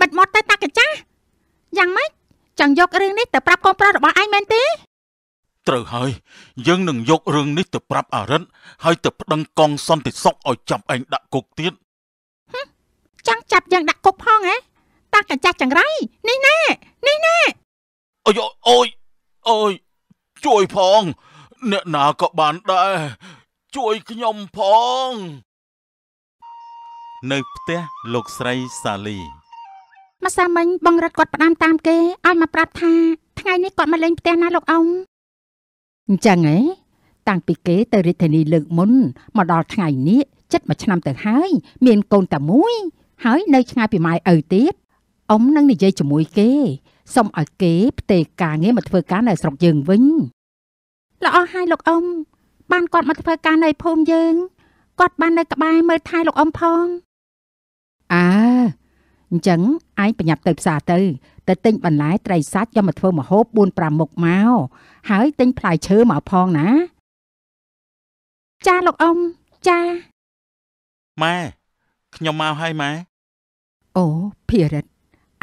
បាត់មាត់ទៅតាកាចាស់យ៉ាងម៉េចចង់យករឿងនេះទៅប្រាប់កូនប្រុសរបស់ឯងមែនទេត្រូវហើយយើងនឹងយករឿងនេះទៅប្រាប់អរិទ្ធហើយទៅប្តឹងកងសន្តិសុខឲ្យចាប់ឯងដាក់គុកទៀតចង់ចាប់យើងដាក់គុកផងហ៎តាកាចាស់ចង្រៃនេះណែនេះណែអូយអូយអូយជួយផង អ្នកណាក៏បានដែរជួយខ្ញុំផង នៅផ្ទះលោកស្រីសាលីម្សិលមិញបងរិទ្ធគាត់ផ្ដាំតាមគេឲ្យមកប្រាប់ថាថ្ងៃនេះគាត់មកលេងផ្ទះណាលោកអ៊ំអញ្ចឹងហ៎តាំងពីគេ ទៅរាជធានីលើកមុនមកដល់ថ្ងៃនេះចិត្តមួយឆ្នាំទៅហើយ មានកូនតែមួយ ហើយ នៅ ឆ្ងាយពីម៉ែឪទៀតអ៊ំនឹងនិយាយជាមួយ គេសុំឲ្យគេផ្ទេការងារមកធ្វើការនៅស្រុកយើងវិញល្អហើយលោកអ៊ំបានគាត់មកធ្វើការនៅភូមិយើងគាត់បាននៅក្បែរមើលថែលោកអ៊ំផងអើអញ្ចឹងឯងប្រញាប់ទៅផ្សារទៅទៅទិញបន្លែត្រីសាច់យកមកធ្វើម្ហូប4 5មុខមកហើយ ទិញផ្លែឈើមកផងណា ចាលោកអ៊ំចាម៉ែខ្ញុំមកហើយម៉ែអូភិរិត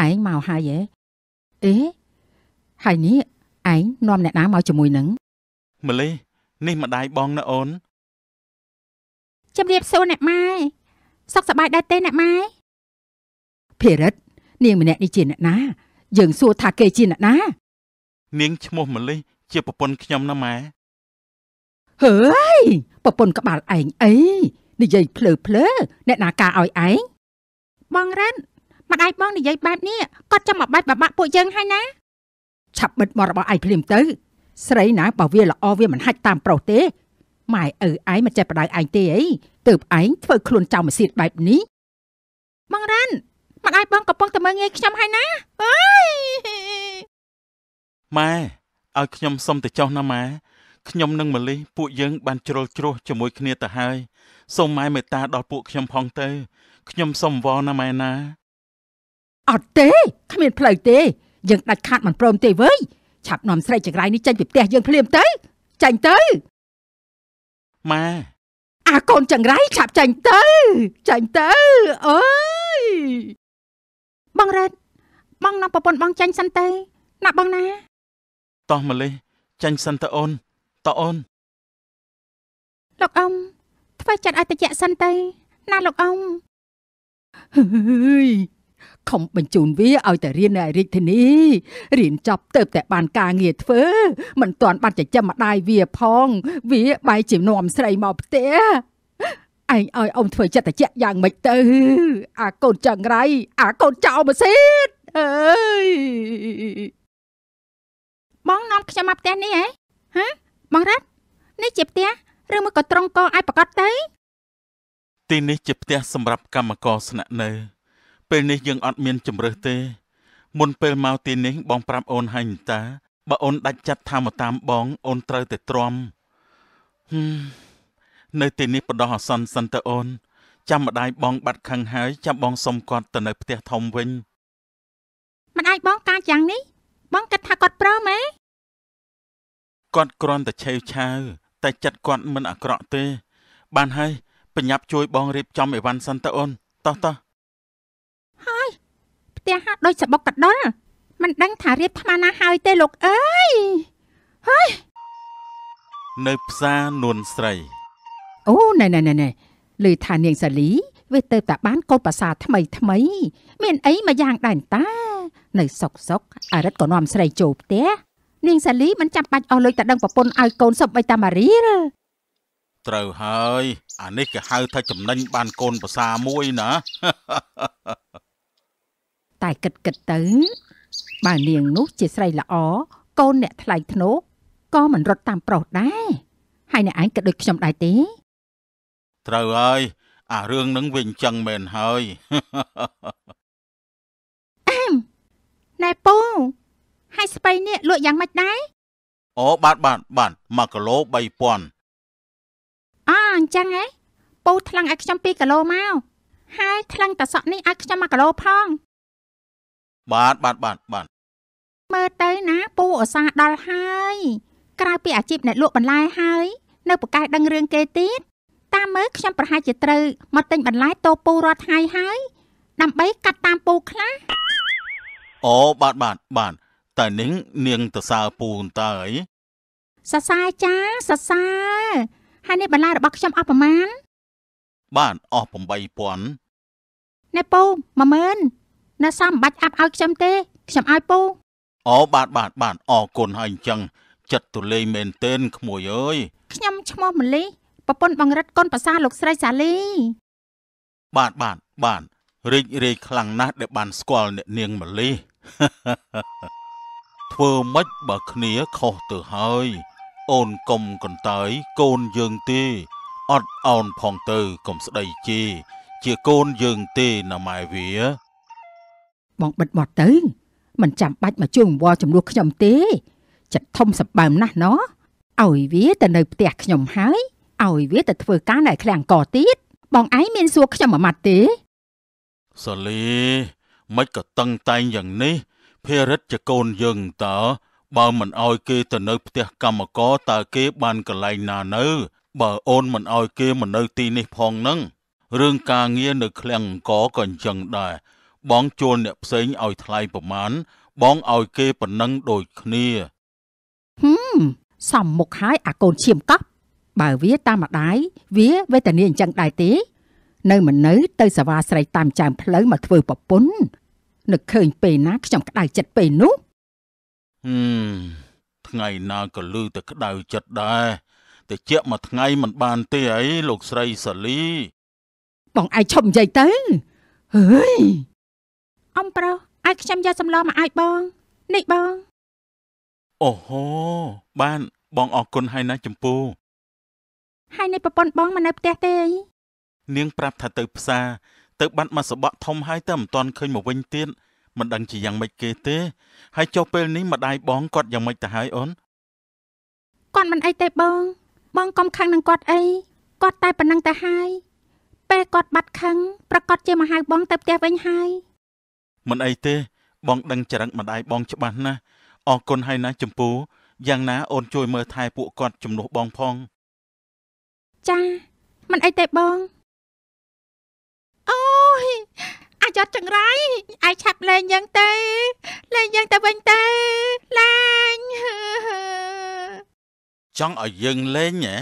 ឯងមកហើយហ៎អេហើយនេះឯងនាំអ្នកណាមកជាមួយនឹងម្លេះនេះម្ដាយបងណាអូនជម្រាបសួរអ្នកម៉ែសុខសប្បាយដែរទេ អ្នកម៉ែភិរិទ្ធនាងម្នាក់នេះជាអ្នកណា យើងសួរថាគេជាអ្នកណា នាងឈ្មោះម្លេះជាប្រពន្ធខ្ញុំណាម៉ែហើយប្រពន្ធក្បាលឯងអីនិយាយភ្លើភ្លើ អ្នកណាការឲ្យឯងបងរ៉ាត់ម្ដាយបងនិយាយបែបនេះគាត់ចាំមកបាច់បបាក់ពួកយើងហើយណាឆាប់បិទមាត់របស់ឯងភ្លាមទៅ ស្រីណាបើវាល្អវាមិនហាច់តាមប្រុសទេម៉ែឪឯងមិនចេះបដៅឯងទេអីទើបឯងធ្វើខ្លួនចោលមកសៀតបែបនេះ បងរ៉ាន់មិនឲ្យបងកំពុងតែមើងងាយខ្ញុំហើយណាអើយម៉ែឲ្យខ្ញុំសុំទៅចុះណាម៉ែខ្ញុំ និងម៉ាលីពួកយើងបានជ្រុលជ្រោះជាមួយគ្នាទៅហើយសូមម៉ែមេត្តាដល់ពួកខ្ញុំផងទៅខ្ញុំសុំវល់ណាម៉ែណាអត់ទេគ្មានផ្លូវទេយើងដាច់ខាតមិនព្រមទេវើយឆាប់នាំស្រីចង្រៃនេះចេញពីផ្ទះយើងភ្លាមទៅចេញទៅម៉ែអាកូនចង្រៃឆាប់ចេញទៅចេញទៅអើយបងរ៉េតបងនាំប្រពន្ធបងចាញ់សិនទេណាបងណាតោះម៉ាលេះចាញ់សិនទៅអូនតើអូនលោកអ៊ំធ្វើចិត្តឲ្យតិចសិនទៅណាលោកអ៊ំហឺយខំបញ្ជូនវាឲ្យតែរៀននៅឯរាជធានីរៀនចប់ទៅ តែបានការងារធ្វើមិនទាន់បានចិញ្ចឹមម្ដាយវាផង វាបែរជានាំស្រីមកផ្ទះឯងឲ្យអ៊ំធ្វើចិត្តជាក់យ៉ាងម៉េចទៅអាកូនចង្រៃអាកូនចោលម៉ាស៊ីនអើយបងនាំខ្ញុំមកផ្ទះនេះហ៎ហ៎បងរ៉ាត់នេះជាផ្ទះឬមួយក៏ត្រង់កឲ្យប្រកាសទៅទីនេះជាផ្ទះសម្រាប់កម្មករស្នាក់នៅ ពេលនេះយើងអត់មានជំរើសទេ មុន ពេលមកទីនេះ បងប្រាប់អូនហើយតាបើអូនដាច់ចិត្តថាមកតាមបងអូនត្រូវតែទ្រាំហឹមនៅទីនេះបដោះអសន្នសិនតើអូនចាំម្ដាយបងបាត់ខឹងហើយចាំបងសុំគាត់ទៅនៅផ្ទះធំវិញម្ដាយបងកាយ៉ាងនេះ បងគិតថាគាត់ព្រមទេគាត់គ្រាន់តែឆេវឆាវតែចិត្តគាត់មិនអាក្រក់ទេ បានហើយបញ្ញាប់ជួយបងរៀបចំអីវ៉ាន់សិនតើអូនតោះតោះហើយផ្ទះហាក់ដូចសបុកកដុលមិនដឹងថារៀបថ្មណាហើយទេលោកអើយហើយនៅផ្សារនួនស្រីអូណែណែណែណែឮថានាងសាលីវាទៅតែបានកូនប្រសាថ្មីថ្មី មាន អីមកយ៉ាងដែរតានៅ សុកសុកអរិទ្ធក៏នាំស្រីចូលផ្ទះនាងសាលីមិនចាំបាច់អស់លុយតែដឹងប្រពន្ធឲ្យកូនសុបបីតាមារីលត្រូវហើយអានេះគេហៅថាចំណេញបានកូនប្រសាមួយណាតែគិតគិតទៅបើនាងនោះជាស្រីល្អកូនអ្នកថ្លៃធ្នូក៏មិនរត់តាមប្រុសដែរហើយអ្នកឯងគិតដូចខ្ញុំដែរទេត្រូវហើយ អារឿងនឹងវាអញ្ចឹងមែនហើយអាមណែពូហើយស្បៃនេះលក់យ៉ាងម៉េចដែរអូបាទបាទបាទ1គីឡូ3000អអញ្ចឹងហ៎ពូថ្លឹងឲ្យខ្ញុំ2គីឡូមកហើយថ្លឹងតាសក់នេះឲ្យខ្ញុំ1គីឡូផង បាទបាទបាទបាទមើលទៅណាពូឧស្សាហ៍ដល់ហើយក្រៅពីអាជីពអ្នកលក់បន្លែហើយ នៅប្រកែកដឹងរឿងគេទៀតតាមមើលខ្ញុំប្រហែលជាត្រូវមកទិញបន្លែតូពូរាល់ថ្ងៃហើយដើម្បីកាត់តាមពូខ្លះអូបាទបាទបាទតែនាងនាងទៅសើពូតើអីសសាចាសសាហើយនេះបន្លែរបស់ខ្ញុំអស់ប្រមាណបាទអស់8000ណែពូ10000ណែសំបាច់អាប់ឲ្យខ្ញុំទេ ខ្ញុំឲ្យពូអូបាទបាទបាទអរគុណហើយអញ្ចឹងចិត្តទូលេងមែនទែនក្មួយអើយខ្ញុំឈ្មោះមលីប្រពន្ធបង្រិទ្ធកូនប្រសាលោកស្រីសាលី បាទបាទបាទរីករាយខ្លាំងណាស់ដែល បានស្គាល់អ្នកនាងម៉ាលី ធ្វើម៉េចបើគ្នាខុសទៅហើយ អូនកុំកន្តើយកូនយើងទេអត់អោនផងទៅកុំស្ដីជេរជាកូនយើងទេណាម៉ែវា បងបិទមាត់ទៅ មិនចាំបាច់មកជួងវល់ចំនួនខ្ញុំទេ ចិត្តធំសប្បើមណាស់ណោះឲ្យវាទៅនៅផ្ទះខ្ញុំហើយឲ្យវាទៅធ្វើការនៅឃ្លាំងកទៀតបងឯងមានសួរខ្ញុំមួយម៉ាត់ទេសលីមិនក៏តឹងតែងយ៉ាងនេះភារិតជាកូនយើងតើបើមិនអោយគេទៅនៅ ផ្ទះកម្មករតើគេ បានកន្លែងណានៅបើអូនមិនអោយគេមកនៅទីនេះផងនឹងរឿងការងារនៅឃ្លាំងអង្គរក៏អញ្ចឹងដែរបងជួលអ្នកផ្សេងឲ្យថ្លៃប្រមាណបងឲ្យគេប៉ុណ្ណឹងដូចគ្នាហឹមសំមុខហើយអាកូនឈាមកប់បើវាតាមម្ដាយវាវេទនាអញ្ចឹងដែរទេ នៅមិននៅទៅសាវាស្រីតាមចាមផ្លូវមកធ្វើប្រពន្ធនឹកឃើញពេលណាខ្ញុំក្តៅចិត្តពេលនោះហឹមថ្ងៃណាក៏លឺតែក្តៅចិត្តដែរតែជាក់មួយថ្ងៃមិនបានទេអីលោកស្រីសាលី បងឯងឈប់និយាយទៅហេយអំប្រុសឲ្យខ្ញុំយកសម្លមកឲ្យបង នេះបងអូហូបានបងអរគុណហើយណាចម្ពូហើយនៃប្រពន្ធបងមកនៅផ្ទះទេនាងប្រាប់ថាទៅ ផ្សារទៅ បាត់មកសបក់ធំហើយតែមិនទាន់ឃើញមកវិញទៀតមិនដឹងជាយ៉ាងម៉េចគេទេហើយចុះពេលនេះម្ដាយបងគាត់យ៉ាងម៉េចទៅហើយអូនគាត់មិនអីទេបង បងកុំខឹងនឹងគាត់អីគាត់តែប៉ុណ្ណឹងទៅហើយពេលគាត់បាត់ខឹងប្រកាសជាមកហៅបងទៅផ្ទះវិញហើយមិនអីទេបងដឹងចរិតម្ដាយបងច្បាស់ណាស់អរគុណហើយណា ចំពោះយ៉ាងណាអូនជួយមើលថែពួកគាត់ជំនួសបងផងចាមិនអីទេបងអូយអាចត់ចង្រៃអាយឆាប់លេងយ៉ាងទៅលេងយ៉ាងទៅវិញទៅលេងចង់ឲ្យយើងលេងហ៎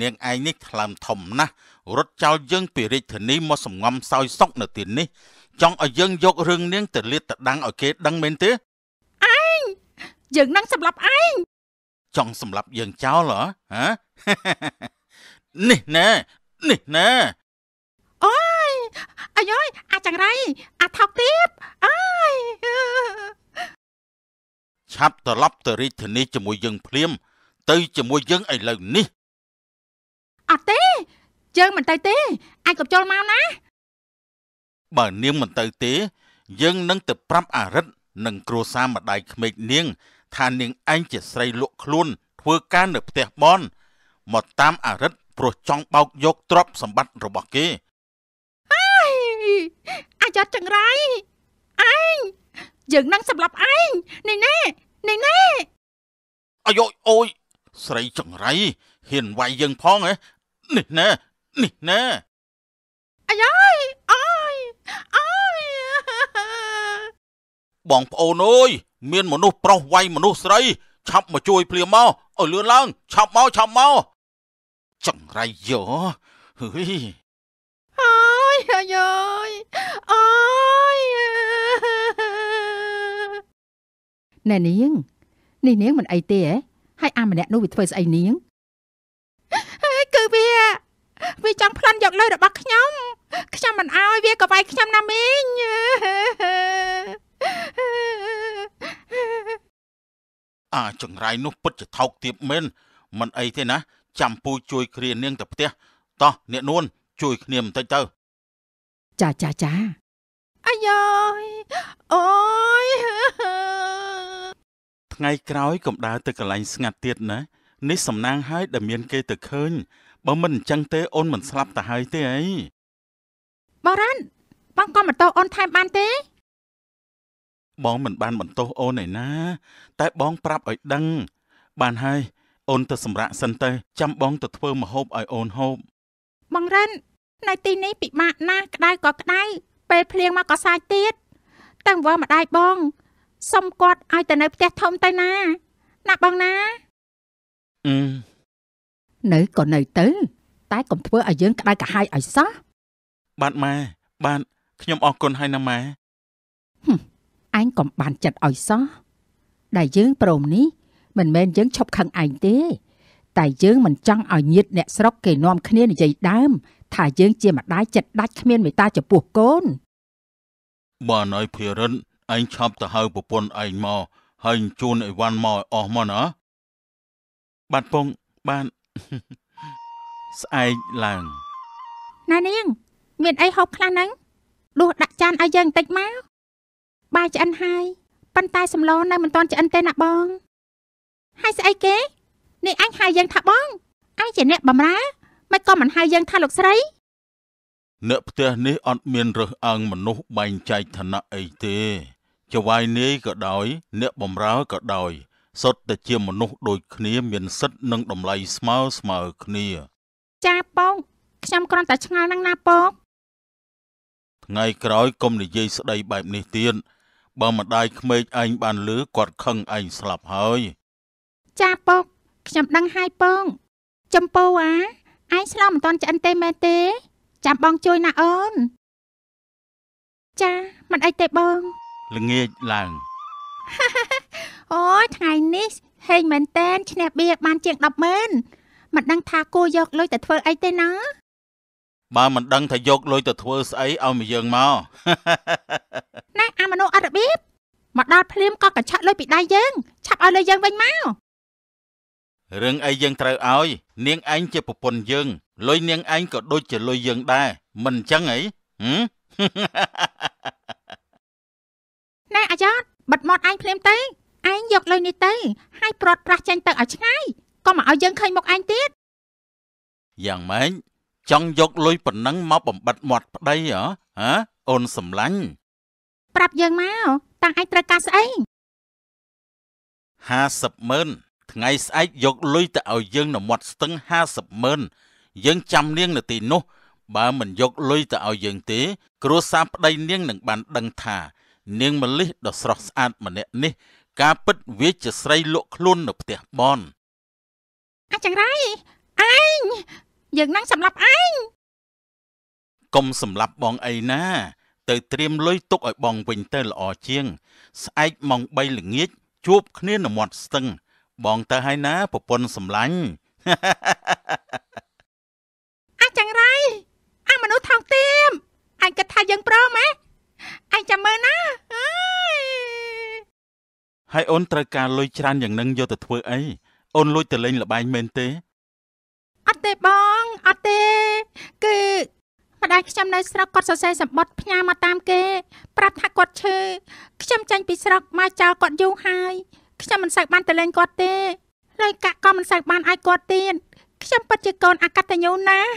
នាងឯងនេះថ្លើមធំណាស់រត់ចោលយើងពីរាជធានីមកសំងំសោយសុកនៅទីនេះ ចង់ឲ្យយើងយករឿងនាងទៅលាតត្រដាងឲ្យគេ ដឹងមែនទេឯងយើងនឹងសម្លាប់ឯងចង់សម្លាប់យើងចោលហ៎ហ៎នេះណែនេះណែអូយអាយយអាចង្រៃអាថប់ទៀតអាយឆាប់ត្រឡប់ទៅរាជធានីជាមួយយើងភ្លាម ទៅជាមួយយើងឥឡូវនេះអត់ទេយើងមិនទៅទេ អាចកុំចូលមកណា បើនាងមិនទៅទេ យើងនឹងទៅ ប្រាប់អារិទ្ធនិងគ្រួសារម្ដាយក្មេកនាង ថានាងឯងជាស្រីលក់ខ្លួន ធ្វើការនៅផ្ទះបនមកតាមអារិទ្ធព្រោះចង់បោកយកទ្រព្យសម្បត្តិរបស់គេអើយអាយ៉ាត់ចង្រៃអែងយើងនឹងសម្លាប់ឯងនេះណែនេះណែអាយ៉ូអូយស្រីចង្រៃហ៊ានវាយយើងផងហ៎នេះណែនេះណែអាយ៉ូអើយអើយបងប្អូនអើយមានមនុស្សប្រុសវាយមនុស្សស្រី ឆាប់មកជួយព្រាមមកឲ្យលឿនឡើងឆាប់មកឆាប់មកចង្រៃយោហុយអើយអាយអើយអើយណែនាងនេះនាងមិនអីទេហ៎ហើយអាម្នាក់នោះវាធ្វើស្អីនាងគឺវាវាចង់ប្លន់យកលុយរបស់ខ្ញុំខ្ញុំមិនអោយវាក៏វាយខ្ញុំណាមីងអាចង្រៃនោះពិតជាថោកទាបមែនមិនអីទេណាចាំពូជួយគ្រានាងទៅផ្ទះតោះ អ្នកនួនជួយគ្នាបន្តិចទៅចាចាចាអាយ៉យអូយថ្ងៃក្រោយកំដៅទៅកន្លែងស្ងាត់ទៀតណានេះសំណាងហើយដែលមានគេទៅឃើញបើមិនអញ្ចឹងទេអូនមិនស្លាប់ទៅហើយទេអីបងរ៉ាន់បងក៏មិនតោអូនថែមបានទេ បងមិនបានបន្ទោសអូនឯណា តែបងប្រាប់ឲ្យដឹងបានហើយអូនទៅសម្រាកសិនទៅចាំបងទៅធ្វើម្ហូបឲ្យអូនហូបបងរិននៅទីនេះពិបាកណាស់ក្តៅក៏ក្តៅពេលភ្លៀងមកក៏សាច់ទៀតតាំងវល់ម្ដាយបងសុំគាត់ឲ្យទៅនៅផ្ទះធំទៅណា ណាបងណាអឺនៅក៏នៅទៅ តែកុំធ្វើឲ្យយើងក្តៅក្រហាយឲ្យសោះបាទម៉ែបាទខ្ញុំអរគុណហើយណាម៉ែឯងកុំបានចិត្តឲ្យសោះដែលយើងព្រមនេះមិនមែនយើងឈប់ខឹងឯងទេ តែយើងមិនចង់ឲ្យញាតអ្នកស្រុកគេនាំគ្នានិយាយដើមថាយើងជាម្ដាយចិត្តដាច់គ្មានមេត្តាចំពោះកូនបានហើយភិរិនឯងឆប់ទៅហៅប្រពន្ធឯងមកហើយជូនអីវ៉ាន់មកឲ្យអស់មកណាបាទពងបានស្អែកឡើងណែនាង មានអីហូបខ្លះហ្នឹងដួសដាក់ចានឲ្យយើងបន្តិចមកបាយឆ្អិនហើយប៉ុន្តែសម្លនៅមិនទាន់ឆ្អិនទេណាបងហៅស្អីគេនេះអញហៅយើងថាបងអញជាអ្នកបំរើមិនក៏មិនហៅយើងថាលោកស្រីអ្នកផ្ទះនេះអត់មានរើសអើងមនុស្សបែងចែកឋានៈអីទេចវាយនាយក៏ដោយអ្នកបំរើក៏ដោយសុទ្ធតែជាមនុស្សដូចគ្នា មានសិទ្ធិនិងតម្លៃស្មើស្មើគ្នាចាបងខ្ញុំគ្រាន់តែឆ្ងល់នឹងណាបងថ្ងៃក្រោយកុំនិយាយស្ដីបែបនេះទៀតបើម្ដាយក្មេកឯងបានលឺគាត់ខឹងឯងស្លាប់ហើយចាពុក ខ្ញុំដឹងហើយពងចំពោអាឯងស្លោមិនតាន់ឆ្អិនទេមែនទេ ចាំបងជួយណាអូនចាមិនអីទេបងល្ងាចឡើងអូយថ្ងៃនេះហេងមែនតែនឈ្នះបៀបានជាង10ម៉ឺនមិនដឹងថាគួរយកលុយទៅធ្វើអីទេណាបើមិនដឹងថាយកលុយទៅធ្វើស្អីឲ្យមកយើងមកណែអាមនុស្សអត់របៀបមកដល់ភ្លាមក៏កញ្ឆក់លុយពីដៃយើងឆាប់ឲ្យលុយយើងវិញមករឿងអីយើងត្រូវឲ្យនាងឯងជាប្រពន្ធយើងលុយនាងឯងក៏ដូចជាលុយយើងដែរ មិនអញ្ចឹងអីហឹមណែអាយ៉តបិទមាត់ឯងភ្លាមទៅឯងយកលុយនេះទៅហើយប្រត់ប្រាស់ចេញទៅឲ្យឆ្ងាយកុំមកឲ្យយើងឃើញមុខឯងទៀតយ៉ាងម៉េចចង់យកលុយប៉ុណ្ណឹងមកបំបិតមាត់ប្តីហ៎ហ៎អូនសំឡាញ់ប្រាប់យើងមកតាំងឯងត្រូវការស្អី50ម៉ឺនថ្ងៃស្អែកយកលុយទៅឲ្យយើងនៅមាត់ស្ទឹង50ម៉ឺនយើងចាំនាងនៅទីនោះ បើមិនយកលុយទៅឲ្យយើងទេគ្រួសារប្តីនាងនឹងបានដឹងថានាងម្លិះដ៏ស្រស់ស្អាតម្នាក់នេះការពិតវាជាស្រីលក់ខ្លួននៅផ្ទះបនអាចង្រៃអែងយើងនឹងសម្លាប់អែងកុំសម្លាប់បងអីណា ទៅត្រៀមលុយទុកឲ្យបងវិញទៅល្អជាង ស្អែកម៉ោង3ល្ងាចជួប គ្នានៅមាត់ស្ទឹងបងទៅហើយណាប្រពន្ធសម្លាញ់អាចចង្រៃអាមនុស្សថងទៀមអញគិតថាយើងព្រមហ៎អញចាំមើលណាហើយអូនត្រូវការលុយច្រើនយ៉ាងនឹងយកទៅធ្វើអីអូនលួចទៅលេងល្បែងមែនទេអត់ទេបងអត់ទេគឺម្ដាយខ្ញុំនៅស្រុកគាត់សរសេរសម្បត្តិផ្ញើមកតាម គេ ប្រាប់ថាគាត់ឈឺខ្ញុំចាញ់ពីស្រុកមកចោលគាត់យូរហើយខ្ញុំមិនសូវបានទៅលេងគាត់ទេលុយកាក់ក៏មិនសូវបានឲ្យគាត់ទៀតខ្ញុំពិតជាកូនអកតញ្ញូណាស់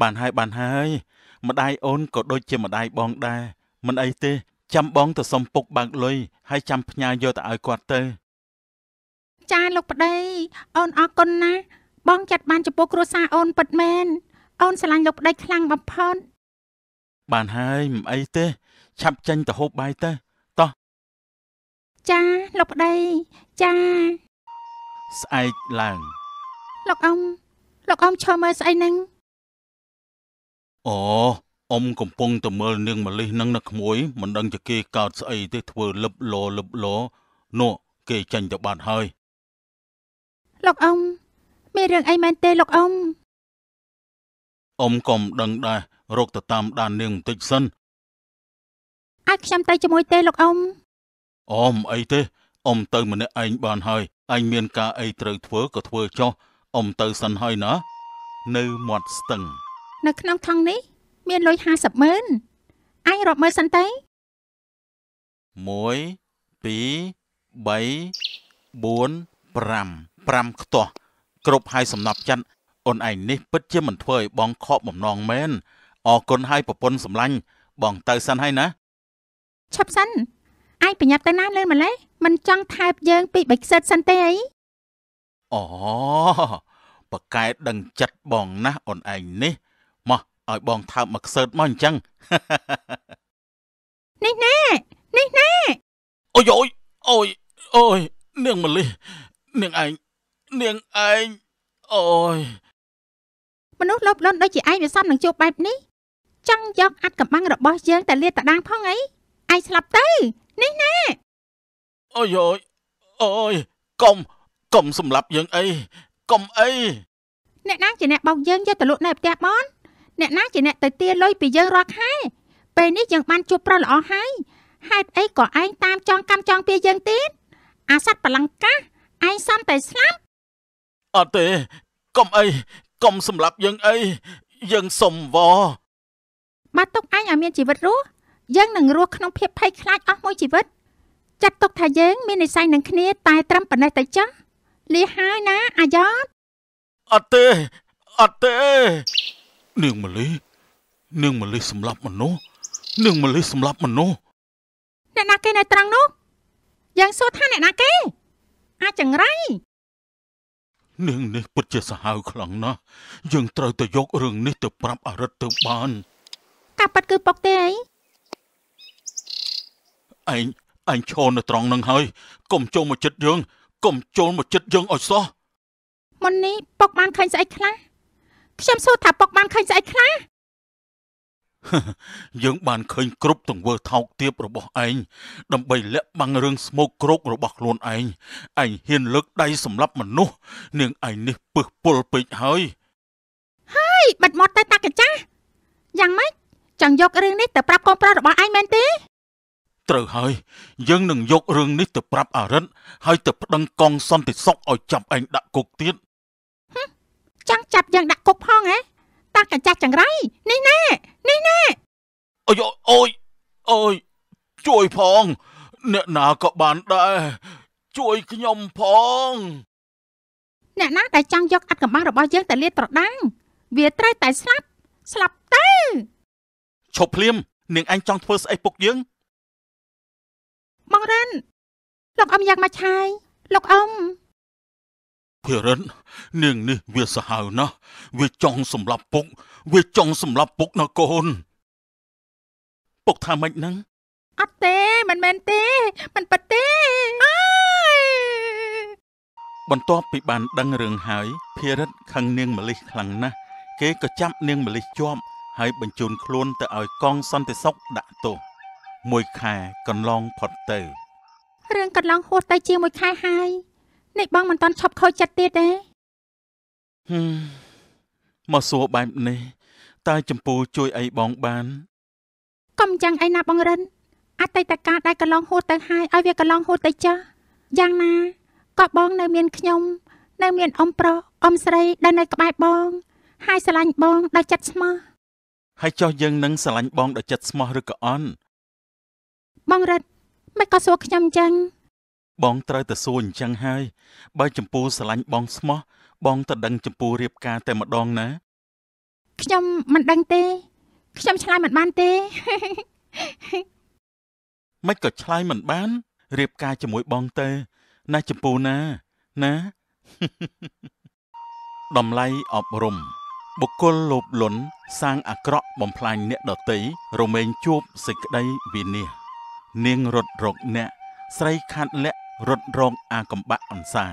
បានហើយបានហើយ ម្ដាយអូនក៏ដូចជាម្ដាយបងដែរមិនអីទេចាំបងទៅសុំពុកបើកលុយហើយចាំផ្ញើយកទៅឲ្យគាត់ទៅចាលោកប្ដីអូនអរគុណណាស់បងចាត់បានចំពោះគ្រួសារអូនពិតមែនអូនស្រឡាញ់លោកប្ដីខ្លាំងបំផុតបានហើយមិនអីទេឆាប់ចេញទៅហូបបាយទៅតោះចាលោកប្តីចាស្អែកឡើងលោកអ៊ំលោកអ៊ំឈរមើលស្អីហ្នឹងអូអ៊ំកំពុងតែមើលនាងម្លិះហ្នឹងណាក្មួយមិនដឹងជាគេកោតស្អីទេធ្វើលឹបលោលឹបលោ នោះគេចាញ់ទៅបាត់ហើយលោកអ៊ំមានរឿងអីមែនទេលោកអ៊ំអ៊ំក៏មិនដឹងដែររកទៅតាមដាននាងបន្តិចសិនអាចខ្ញុំទៅជាមួយទេលោកអ៊ំអ៊ំអីទេអ៊ំទៅម្នាក់ឯងបានហើយឯងមានការអីត្រូវធ្វើក៏ធ្វើចុះអ៊ំទៅសិនហើយណានៅមាត់ស្ទឹងនៅក្នុងថង់នេះ មានលុយ50ម៉ឺនឯងរាប់មើលសិនទៅ1 2 3 4 5 5ខ្ទាស់គ្រប់ហើយសំណប់ចាត់អូនឯងនេះពិតជាមិនធ្វើឲ្យបងខកបំណងមែនអរគុណហើយប្រពន្ធសម្លាញ់បងទៅសិនហើយណាឈប់សិនអាយប្រញាប់ទៅណាលើម្លេះមិនចង់ថែបយើង ពីបិខ្សិតសិនទេអីអូបកែដឹងចិត្តបងណាស់អូនឯងនេះមកឲ្យបងថើបមកខ្សើតមកអញ្ចឹងនេះណែនេះណែអូយអូយអូយអូយនាងមលិះនាងឯងនាងឯងអូយមនុស្សលោភលន់ដូចជាឯងវាសំនឹងជួបបែបនេះចង់យកអាត់កំបាំងរបស់យើងតែលាតតាងផងអីឯងស្លាប់ទៅនេះណាអូយអូយអូយកុំកុំសម្លាប់យើងអីកុំអីអ្នកណាជាអ្នកបោកយើងយកទៅលក់នៅផ្ទះបនអ្នកណាជាអ្នកទៅទាលុយពីយើងរាល់ខែពេលនេះយើងបានជួបប្រុសល្អហើយហេតុអីក៏ឯងតាមចង់កម្មចង់ពីយើងទៀតអាសត្វបលង្កាឯងសំតែស្លាប់អត់ទេកុំអីកុំសម្លាប់យើងអីយើងសុំវមកទុកឯងឲ្យមានជីវិតរស់យើងនឹងរស់ក្នុងភាពភ័យខ្លាចអស់មួយជីវិតចាត់ទុកថាយើងមាននិស័យនឹងគ្នាតែត្រឹមប៉ុណ្ណេះតែចាស់លាហើយណាអាយ៉តអត់ទេអត់ទេនាងម៉ាលីនាងម៉ាលីសម្លាប់មនុស្សនាងម៉ាលីសម្លាប់មនុស្សអ្នកណាគេនៅត្រង់នោះ យើងសួរថាអ្នកណាគេ អាចចង្រៃនាងនេះពិតជាសាហាវខ្លាំងណាស់យើងត្រូវតែយករឿងនេះទៅ ប្រាប់អរិទ្ធទៅបានការប៉ັດគឺប៉ុកទេអីឯងឯងឈរនៅត្រង់នឹងហើយកុំចូលមកចិត្តយើងកុំចូលមកចិត្តយើងឲ្យសោះមុននេះប៉ុកបានឃើញស្អីខ្លះខ្ញុំសួរថាប៉ុកបានឃើញស្អីខ្លះយើងបានឃើញគ្រប់ទង្វើថោកទាបរបស់ឯងដើម្បីលាក់បាំងរឿងស្មោកគ្រោករបស់ខ្លួនឯងឯងហ៊ានលើកដៃសម្លាប់មនុស្សនាងឯងនេះពឹសពុលពេកហើយហើយបាត់មាត់ទៅតាកាចាស់យ៉ាងម៉េចចង់យករឿងនេះទៅប្រាប់កូនប្រុសរបស់ឯងមែនទេត្រូវហើយយើងនឹងយករឿងនេះទៅប្រាប់អរិទ្ធហើយទៅប្តឹងកងសន្តិសុខឲ្យចាប់ឯងដាក់គុកទៀតចង់ចាប់យើងដាក់គុកផងហ៎តាកាចាស់ចង្រៃនេះណែនេះណែអូយអូយអូយជួយផង អ្នកណាក៏បានដែរជួយខ្ញុំផងអ្នកណាដែលចង់យកអត្តកម្បាំងរបស់យើងទៅលាតត្រដាងវាត្រូវតែស្លាប់ស្លាប់ទៅឈប់ភ្លាមនាង អញចង់ធ្វើស្អីពុកយើងបងរិនលោកអ៊ំយ៉ាងមកឆាយលោកអ៊ំភិរិននាងនេះវាសាហាវណាស់វាចង់សម្លាប់ពុក វាចង់សម្លាប់ពុកណាកូនពុកថាម៉េចហ្នឹងអត់ទេមិនមែនទេមិនប៉ិតទេបន្ទាប់ពីបាន ដឹងរឿងហើយភិរិតខឹងនាងម្លិះខ្លាំងណាស់គេក៏ចាប់នាងម្លិះជាប់ហើយបញ្ជូនខ្លួនទៅឲ្យកងសន្តិសុខដាក់ទោសមួយខែកន្លងផុតទៅរឿងកន្លងហួសទៅជាមួយខែហើយនេះបងមិនតាន់ឈប់ខូចចិត្តទៀតទេមកសួរបែបនេះតើចម្ពូជួយអីបងបានកុំចាំងអីណាបងរិនអតីតកាលដែលកន្លងហួសទៅហើយឲ្យវាកន្លងហួសទៅចាស់យ៉ាងណាក៏បងនៅមានខ្ញុំ នៅមានអ៊ំប្រុសអ៊ំស្រីដែលនៅក្បែរបង ហើយស្រឡាញ់បងដោយចិត្តស្មោះហើយចោះយើងនឹងស្រឡាញ់បងដោយចិត្តស្មោះឬក៏អន់បងរិទ្ធមិនក៏សួរខ្ញុំចឹងបងត្រូវតែសួរអញ្ចឹងហើយបើចំពោះស្រឡាញ់បងស្មោះបងទៅដឹងចំពោះរៀបការតែម្ដងណាខ្ញុំមិនដឹងទេខ្ញុំឆ្លើយមិនបានទេមិនក៏ឆ្លើយមិនបានរៀបការជាមួយបងទៅ ណាចំពោះណាណាតម្លៃអប់រំបុគ្គលលោភលន់សាងអាក្រក់បំផ្លាញអ្នកដតីរមែងជួបសេចក្តីវិនាសនាងរត់រកអ្នក ស្រីខាត់លក្ខរត់រងអាកំបាក់អន្សា